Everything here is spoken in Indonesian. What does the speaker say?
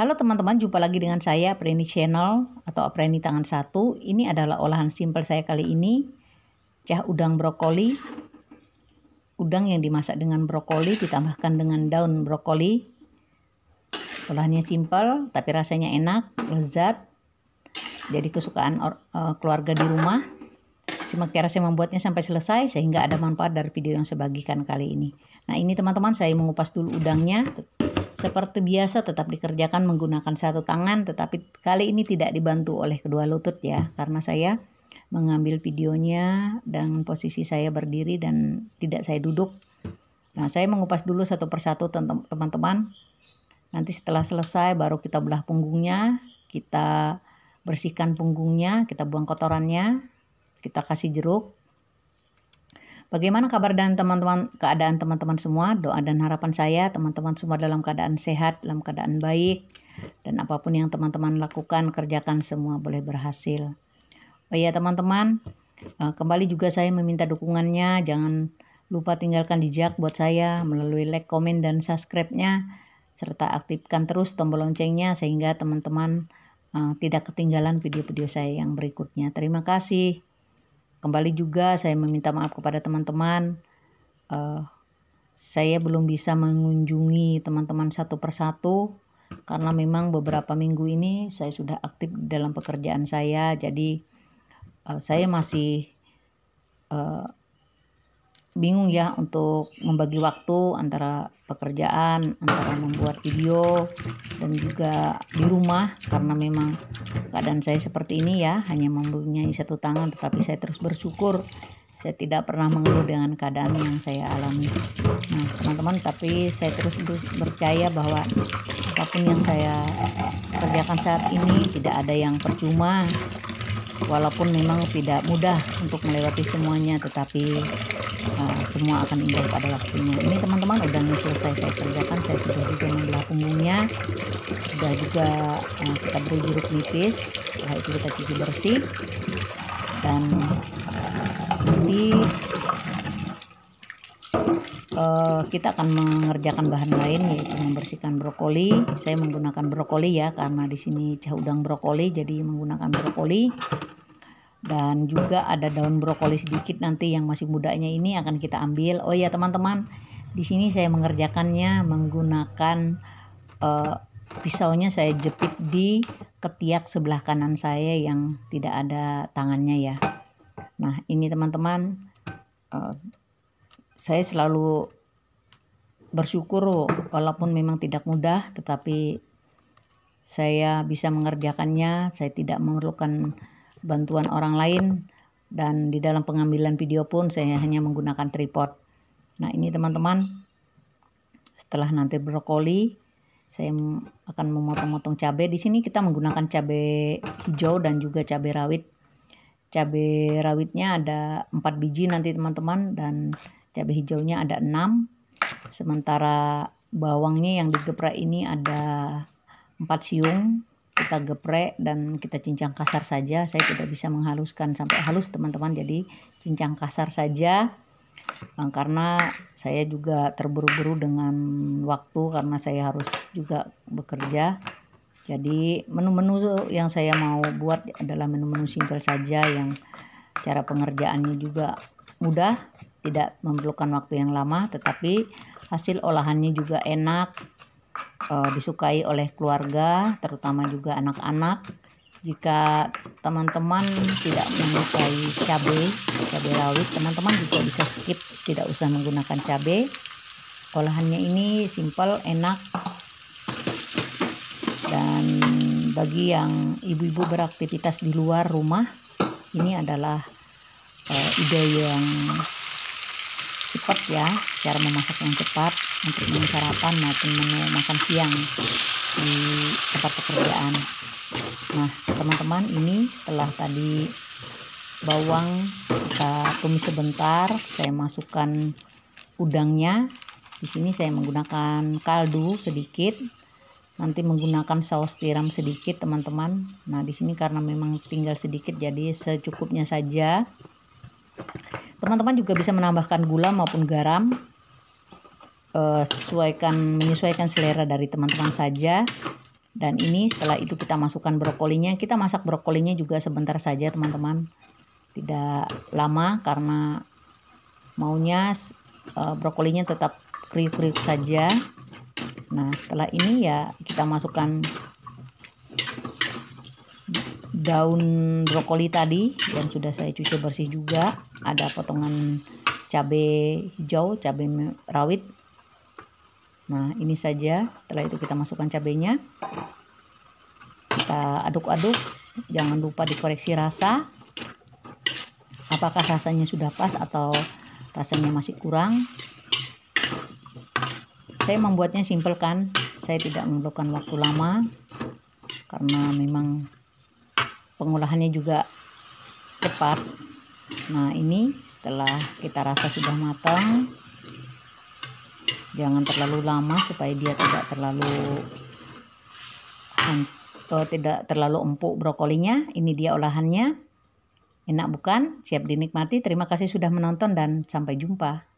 Halo teman-teman, jumpa lagi dengan saya Apreni Channel atau Apreni Tangan Satu. Ini adalah olahan simpel saya kali ini. Cah udang brokoli. Udang yang dimasak dengan brokoli ditambahkan dengan daun brokoli. Olahannya simpel tapi rasanya enak, lezat. Jadi kesukaan eh, keluarga di rumah. Simak cara saya membuatnya sampai selesai sehingga ada manfaat dari video yang saya bagikan kali ini. Nah, ini teman-teman saya mengupas dulu udangnya seperti biasa tetap dikerjakan menggunakan satu tangan tetapi kali ini tidak dibantu oleh kedua lutut ya karena saya mengambil videonya dan posisi saya berdiri dan tidak saya duduk. Nah, saya mengupas dulu satu persatu teman-teman. Nanti setelah selesai baru kita belah punggungnya, kita bersihkan punggungnya, kita buang kotorannya, kita kasih jeruk, Bagaimana kabar dan teman-teman keadaan teman-teman semua? Doa dan harapan saya teman-teman semua dalam keadaan sehat, dalam keadaan baik dan apapun yang teman-teman lakukan, kerjakan semua boleh berhasil. Oh iya teman-teman, eh, kembali juga saya meminta dukungannya. Jangan lupa tinggalkan jejak buat saya melalui like, komen, dan subscribe-nya. Serta aktifkan terus tombol loncengnya sehingga teman-teman eh, tidak ketinggalan video-video saya yang berikutnya. Terima kasih. Kembali juga saya meminta maaf kepada teman-teman. Uh, saya belum bisa mengunjungi teman-teman satu persatu karena memang beberapa minggu ini saya sudah aktif dalam pekerjaan saya. Jadi uh, saya masih uh, bingung ya untuk membagi waktu antara pekerjaan, antara membuat video dan juga di rumah karena memang keadaan saya seperti ini ya, hanya mempunyai satu tangan tetapi saya terus bersyukur saya tidak pernah mengeluh dengan keadaan yang saya alami. Nah, teman-teman, tapi saya terus percaya bahwa apapun yang saya kerjakan saat ini tidak ada yang percuma walaupun memang tidak mudah untuk melewati semuanya tetapi uh, semua akan indah pada waktunya ini teman-teman udah selesai saya kerjakan saya sudah juga membelah punggungnya sudah juga uh, kita beri jeruk nipis setelah itu kita cuci bersih dan nanti uh, kita akan mengerjakan bahan lain yaitu membersihkan brokoli. Saya menggunakan brokoli ya karena di sini cah udang brokoli jadi menggunakan brokoli dan juga ada daun brokoli sedikit nanti yang masih mudanya ini akan kita ambil oh ya teman-teman di sini saya mengerjakannya menggunakan uh, pisaunya saya jepit di ketiak sebelah kanan saya yang tidak ada tangannya ya nah ini teman-teman uh, saya selalu bersyukur walaupun memang tidak mudah tetapi saya bisa mengerjakannya saya tidak memerlukan bantuan orang lain dan di dalam pengambilan video pun saya hanya menggunakan tripod. Nah ini teman-teman setelah nanti brokoli saya akan memotong-motong cabai. Di sini kita menggunakan cabai hijau dan juga cabai rawit. Cabai rawitnya ada 4 biji nanti teman-teman dan cabai hijaunya ada 6. Sementara bawangnya yang digeprek ini ada 4 siung kita geprek dan kita cincang kasar saja saya tidak bisa menghaluskan sampai halus teman-teman jadi cincang kasar saja nah, karena saya juga terburu-buru dengan waktu karena saya harus juga bekerja jadi menu-menu yang saya mau buat adalah menu-menu simpel saja yang cara pengerjaannya juga mudah tidak memerlukan waktu yang lama tetapi hasil olahannya juga enak uh, disukai oleh keluarga, terutama juga anak-anak. Jika teman-teman tidak menyukai cabai, cabai rawit, teman-teman juga bisa skip, tidak usah menggunakan cabai. Olahannya ini simple, enak. Dan bagi yang ibu-ibu beraktivitas di luar rumah, ini adalah uh, ide yang cepat ya cara memasak yang cepat untuk menu sarapan maupun menu makan siang di tempat pekerjaan nah teman-teman ini setelah tadi bawang kita tumis sebentar saya masukkan udangnya di sini saya menggunakan kaldu sedikit nanti menggunakan saus tiram sedikit teman-teman nah di sini karena memang tinggal sedikit jadi secukupnya saja teman-teman juga bisa menambahkan gula maupun garam uh, sesuaikan menyesuaikan selera dari teman-teman saja dan ini setelah itu kita masukkan brokolinya kita masak brokolinya juga sebentar saja teman-teman tidak lama karena maunya uh, brokolinya tetap kriuk-kriuk saja nah setelah ini ya kita masukkan daun brokoli tadi yang sudah saya cuci bersih juga ada potongan cabai hijau cabai rawit nah ini saja setelah itu kita masukkan cabainya kita aduk-aduk jangan lupa dikoreksi rasa apakah rasanya sudah pas atau rasanya masih kurang saya membuatnya simpel kan saya tidak memerlukan waktu lama karena memang pengolahannya juga cepat nah ini setelah kita rasa sudah matang jangan terlalu lama supaya dia tidak terlalu atau tidak terlalu empuk brokolinya ini dia olahannya enak bukan siap dinikmati terima kasih sudah menonton dan sampai jumpa